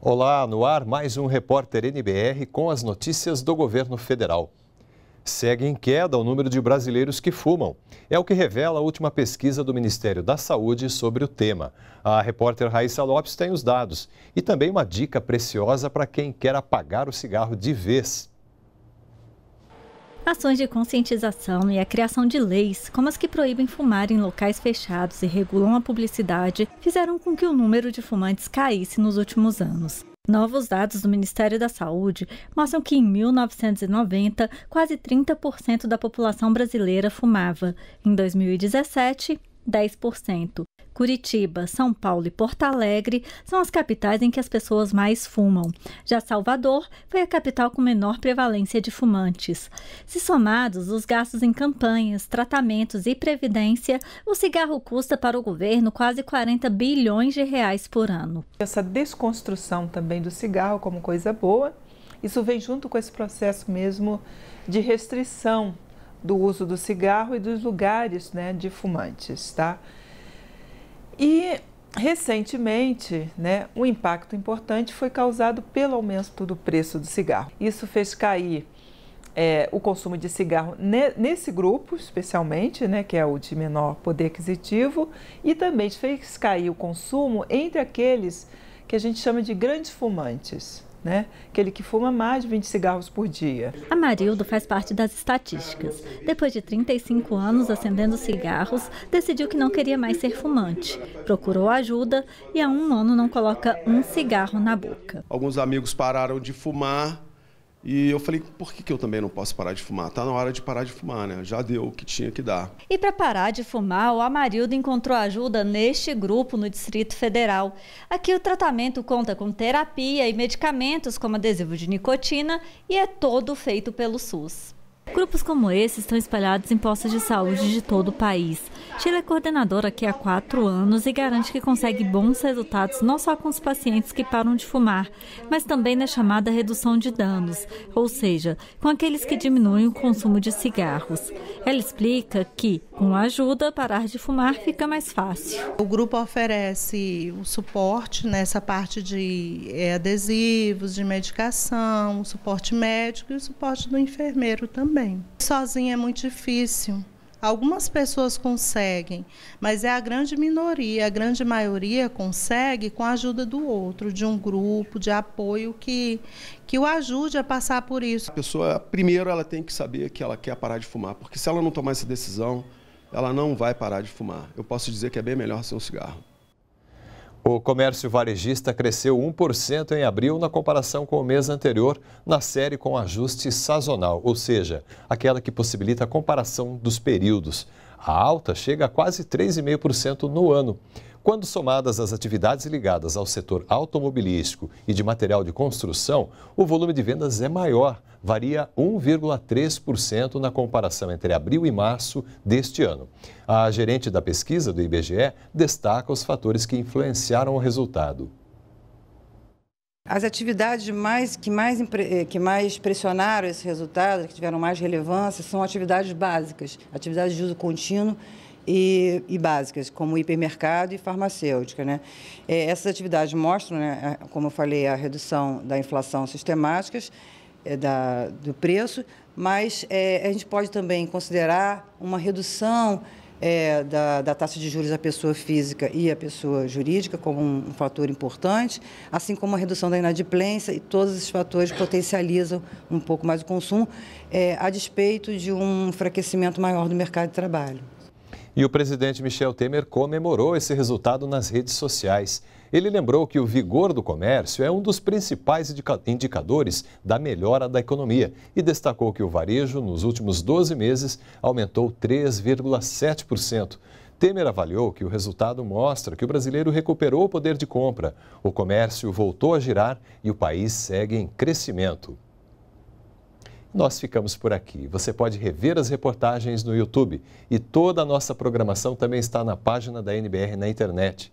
Olá, no ar mais um repórter NBR com as notícias do governo federal segue em queda o número de brasileiros que fumam. É o que revela a última pesquisa do Ministério da Saúde sobre o tema. A repórter Raíssa Lopes tem os dados e também uma dica preciosa para quem quer apagar o cigarro de vez. Ações de conscientização e a criação de leis, como as que proíbem fumar em locais fechados e regulam a publicidade, fizeram com que o número de fumantes caísse nos últimos anos. Novos dados do Ministério da Saúde mostram que em 1990, quase 30% da população brasileira fumava. Em 2017, 10%. Curitiba, São Paulo e Porto Alegre são as capitais em que as pessoas mais fumam. Já Salvador foi a capital com menor prevalência de fumantes. Se somados os gastos em campanhas, tratamentos e previdência, o cigarro custa para o governo quase 40 bilhões de reais por ano. Essa desconstrução também do cigarro como coisa boa, isso vem junto com esse processo mesmo de restrição do uso do cigarro e dos lugares né, de fumantes. Tá? E recentemente, né, um impacto importante foi causado pelo aumento do preço do cigarro. Isso fez cair é, o consumo de cigarro nesse grupo, especialmente, né, que é o de menor poder aquisitivo, e também fez cair o consumo entre aqueles que a gente chama de grandes fumantes né? Aquele que fuma mais de 20 cigarros por dia. A Marildo faz parte das estatísticas. Depois de 35 anos acendendo cigarros, decidiu que não queria mais ser fumante. Procurou ajuda e há um ano não coloca um cigarro na boca. Alguns amigos pararam de fumar e eu falei, por que, que eu também não posso parar de fumar? Tá na hora de parar de fumar, né? Já deu o que tinha que dar. E para parar de fumar, o Amarildo encontrou ajuda neste grupo no Distrito Federal. Aqui o tratamento conta com terapia e medicamentos como adesivo de nicotina e é todo feito pelo SUS. Grupos como esse estão espalhados em postos de saúde de todo o país. Sheila é coordenadora aqui há quatro anos e garante que consegue bons resultados não só com os pacientes que param de fumar, mas também na chamada redução de danos, ou seja, com aqueles que diminuem o consumo de cigarros. Ela explica que, com a ajuda, parar de fumar fica mais fácil. O grupo oferece o suporte nessa parte de eh, adesivos, de medicação, o suporte médico e o suporte do enfermeiro também. Sozinha é muito difícil. Algumas pessoas conseguem, mas é a grande minoria, a grande maioria consegue com a ajuda do outro, de um grupo, de apoio que, que o ajude a passar por isso. A pessoa, primeiro, ela tem que saber que ela quer parar de fumar, porque se ela não tomar essa decisão, ela não vai parar de fumar. Eu posso dizer que é bem melhor sem um cigarro. O comércio varejista cresceu 1% em abril na comparação com o mês anterior, na série com ajuste sazonal, ou seja, aquela que possibilita a comparação dos períodos. A alta chega a quase 3,5% no ano. Quando somadas as atividades ligadas ao setor automobilístico e de material de construção, o volume de vendas é maior, varia 1,3% na comparação entre abril e março deste ano. A gerente da pesquisa do IBGE destaca os fatores que influenciaram o resultado. As atividades mais, que, mais, eh, que mais pressionaram esse resultado, que tiveram mais relevância, são atividades básicas, atividades de uso contínuo e, e básicas, como hipermercado e farmacêutica. Né? É, essas atividades mostram, né, como eu falei, a redução da inflação sistemática é, eh, da, do preço, mas é, a gente pode também considerar uma redução é, da, da, taxa de juros da pessoa física e a pessoa jurídica como um, um, fator importante, assim como a redução da inadimplência, e todos esses fatores potencializam um pouco mais o consumo, é, a despeito de um enfraquecimento maior do mercado de trabalho. E o presidente Michel Temer comemorou esse resultado nas redes sociais. Ele lembrou que o vigor do comércio é um dos principais indicadores da melhora da economia e destacou que o varejo, nos últimos 12 meses, aumentou 3,7%. Temer avaliou que o resultado mostra que o brasileiro recuperou o poder de compra, o comércio voltou a girar e o país segue em crescimento. Nós ficamos por aqui. Você pode rever as reportagens no YouTube e toda a nossa programação também está na página da NBR na internet.